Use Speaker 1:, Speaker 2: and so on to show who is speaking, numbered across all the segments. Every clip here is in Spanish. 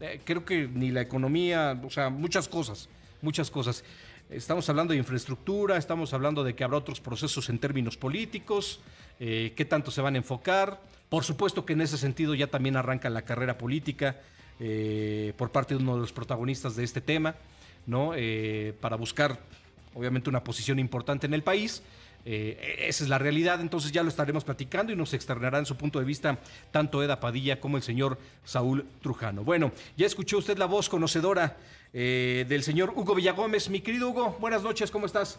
Speaker 1: Eh, creo que ni la economía, o sea, muchas cosas, muchas cosas. Estamos hablando de infraestructura, estamos hablando de que habrá otros procesos en términos políticos, eh, qué tanto se van a enfocar. Por supuesto que en ese sentido ya también arranca la carrera política eh, por parte de uno de los protagonistas de este tema, ¿no? para buscar obviamente una posición importante en el país. Eh, esa es la realidad, entonces ya lo estaremos platicando y nos externará en su punto de vista tanto Eda Padilla como el señor Saúl Trujano. Bueno, ya escuchó usted la voz conocedora eh, del señor Hugo Villagómez. Mi querido Hugo, buenas
Speaker 2: noches, ¿cómo estás?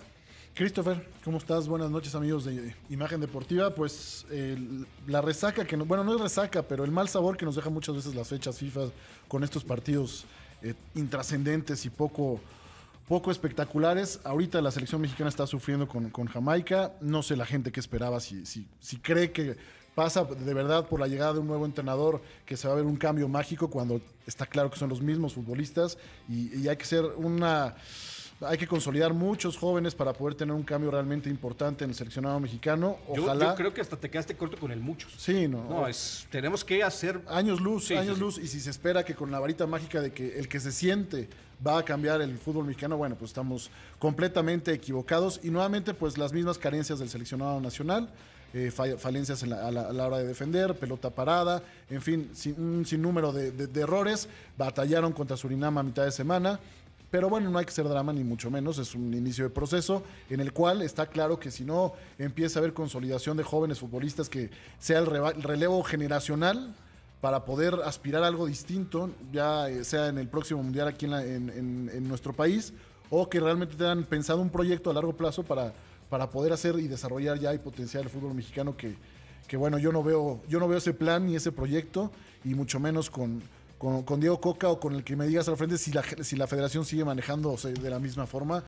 Speaker 2: Christopher, ¿cómo estás? Buenas noches amigos de Imagen Deportiva. Pues la resaca que, bueno, no es resaca, pero el mal sabor que nos deja muchas veces las fechas FIFA con estos partidos eh, intrascendentes y poco, poco espectaculares. Ahorita la selección mexicana está sufriendo con, con Jamaica. No sé la gente que esperaba, si, si, cree que pasa de verdad por la llegada de un nuevo entrenador, que se va a ver un cambio mágico cuando está claro que son los mismos futbolistas y, y hay que ser una... Hay que consolidar muchos jóvenes para poder tener un cambio realmente importante en el seleccionado mexicano. Ojalá. Yo, creo
Speaker 1: que hasta te quedaste
Speaker 2: corto con el muchos. Sí, no. No, es, tenemos que hacer. Años luz, años luz. Y si se espera que con la varita mágica de que el que se siente va a cambiar el fútbol mexicano, bueno, pues estamos completamente equivocados. Y nuevamente, pues las mismas carencias del seleccionado nacional. Eh, falencias a, la, hora de defender, pelota parada, en fin, sin, un sinnúmero de, de, errores. Batallaron contra Surinam a mitad de semana. Pero bueno, no hay que ser drama ni mucho menos, es un inicio de proceso en el cual está claro que si no empieza a haber consolidación de jóvenes futbolistas que sea el, relevo generacional para poder aspirar a algo distinto, ya eh, sea en el próximo mundial aquí en, nuestro país, o que realmente tengan pensado un proyecto a largo plazo para, para poder hacer y desarrollar ya y potenciar el fútbol mexicano que, que bueno, yo no veo, yo no veo ese plan ni ese proyecto, y mucho menos con, con, Diego Coca o con el que me digas al frente si la, si la federación sigue manejándose de la misma forma